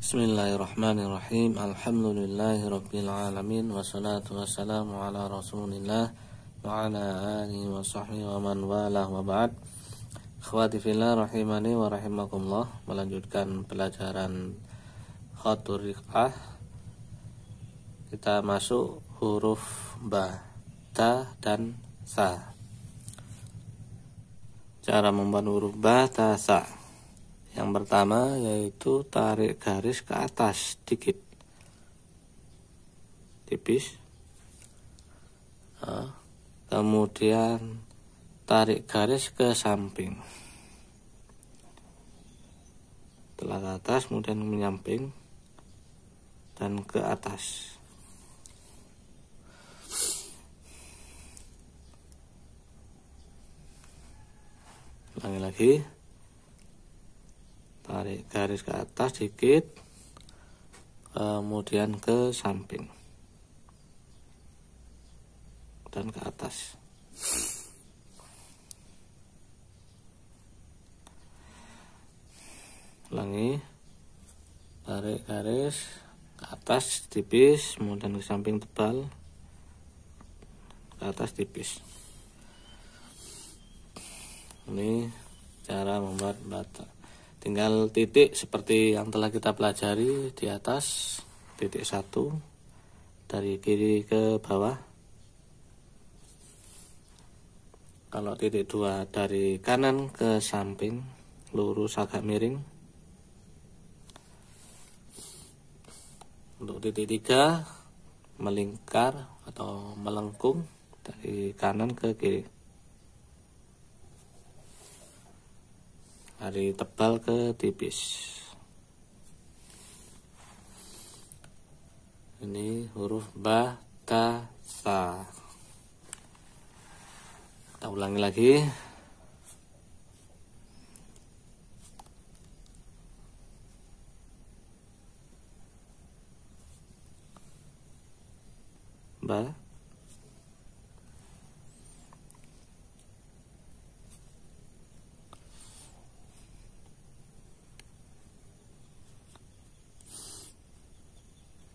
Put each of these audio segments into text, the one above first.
Bismillahirrahmanirrahim Alhamdulillahi Rabbil Alamin Wassalatu wassalamu ala rasulillah Wa ala alihi wa sahbihi wa man walah wa ba'd Akhwati rahimani wa rahimakumullah Melanjutkan pelajaran Khatur Rik'ah Kita masuk huruf Ba, Ta dan Sa Cara membuat huruf Ba, Ta, Sa yang pertama yaitu tarik garis ke atas sedikit tipis. Nah, kemudian tarik garis ke samping. Setelah ke atas kemudian menyamping dan ke atas. lagi lagi tarik garis ke atas sedikit kemudian ke samping dan ke atas lagi tarik garis ke atas tipis kemudian ke samping tebal ke atas tipis ini cara membuat batang tinggal titik seperti yang telah kita pelajari di atas titik satu dari kiri ke bawah kalau titik dua dari kanan ke samping lurus agak miring untuk titik tiga melingkar atau melengkung dari kanan ke kiri dari tebal ke tipis ini huruf ba ta sa kita ulangi lagi ba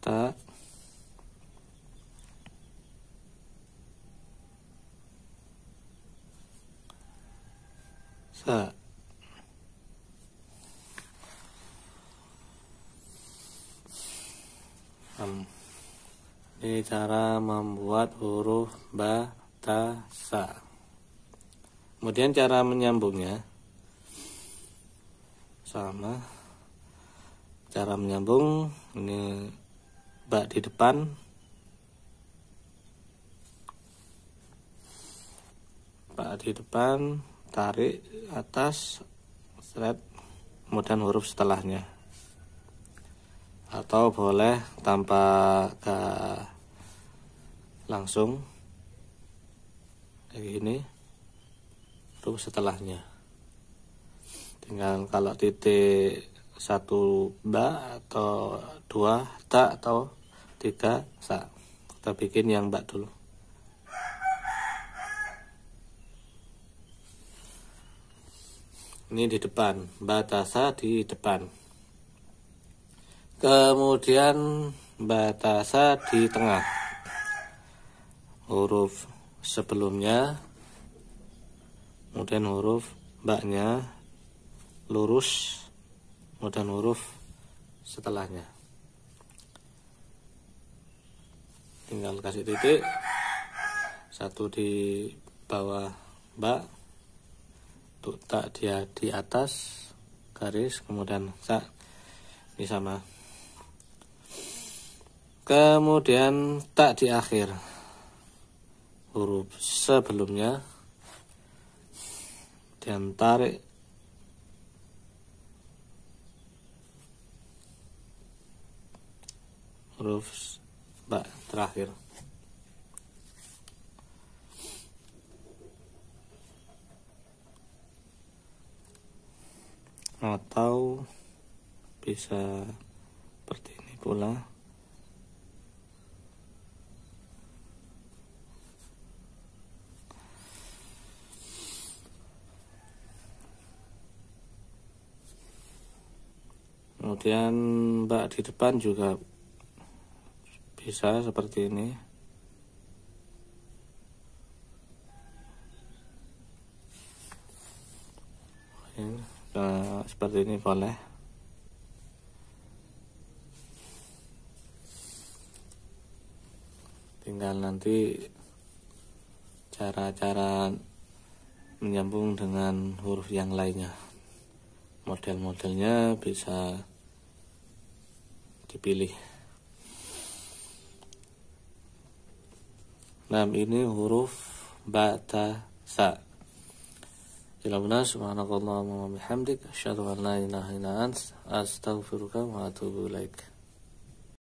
Ustaz. Sa. Ini cara membuat huruf ba, ta, sa. Kemudian cara menyambungnya sama cara menyambung ini bak di depan bak di depan tarik atas thread kemudian huruf setelahnya atau boleh tanpa ke langsung kayak gini huruf setelahnya tinggal kalau titik satu ba atau dua tak atau tiga sa kita bikin yang mbak dulu ini di depan batasa di depan kemudian batasa di tengah huruf sebelumnya kemudian huruf mbaknya lurus kemudian huruf setelahnya tinggal kasih titik satu di bawah bak untuk tak dia di atas garis kemudian tak ini sama kemudian tak di akhir huruf sebelumnya dan tarik huruf Mbak terakhir. Atau bisa seperti ini pula. kemudian mbak di depan juga sisa seperti ini nah, seperti ini boleh tinggal nanti cara-cara menyambung dengan huruf yang lainnya model-modelnya bisa dipilih نعم إني huruf باء تاء sa. إلى سبحانك اللهم وبحمدك أشهد أن لا إله إلا أنت أستغفرك وأتوب إليك